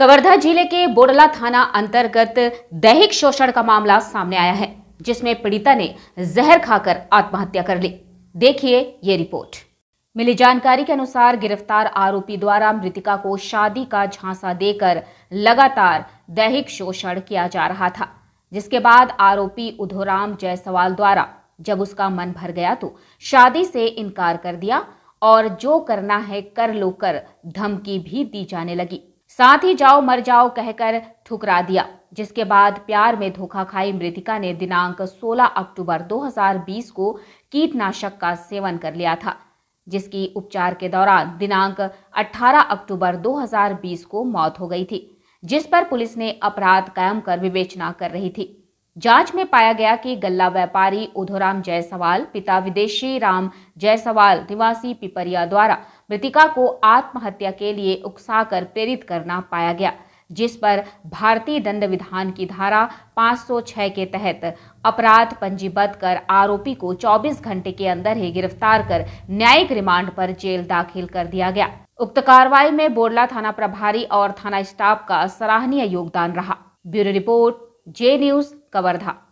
कवर्धा जिले के बोडला थाना अंतर्गत दैहिक शोषण का मामला सामने आया है जिसमें पीड़िता ने जहर खाकर आत्महत्या कर ली देखिए ये रिपोर्ट मिली जानकारी के अनुसार गिरफ्तार आरोपी द्वारा मृतिका को शादी का झांसा देकर लगातार दैहिक शोषण किया जा रहा था जिसके बाद आरोपी उधोराम जयसवाल द्वारा जब उसका मन भर गया तो शादी से इनकार कर दिया और जो करना है कर लो कर धमकी भी दी जाने लगी साथ ही जाओ मर जाओ कहकर ठुकरा दिया जिसके बाद प्यार में धोखा खाई मृतिका ने दिनांक 16 अक्टूबर 2020 को कीटनाशक का सेवन कर लिया था जिसकी उपचार के दौरान दिनांक 18 अक्टूबर 2020 को मौत हो गई थी जिस पर पुलिस ने अपराध कायम कर विवेचना कर रही थी जांच में पाया गया कि गल्ला व्यापारी उधोराम जायसवाल पिता विदेशी राम जायसवाल निवासी पिपरिया द्वारा मृतिका को आत्महत्या के लिए उकसाकर प्रेरित करना पाया गया जिस पर भारतीय दंड विधान की धारा 506 के तहत अपराध पंजीबद्ध कर आरोपी को 24 घंटे के अंदर ही गिरफ्तार कर न्यायिक रिमांड पर जेल दाखिल कर दिया गया उक्त कार्रवाई में बोरला थाना प्रभारी और थाना स्टाफ का सराहनीय योगदान रहा bureau report J news Kawardha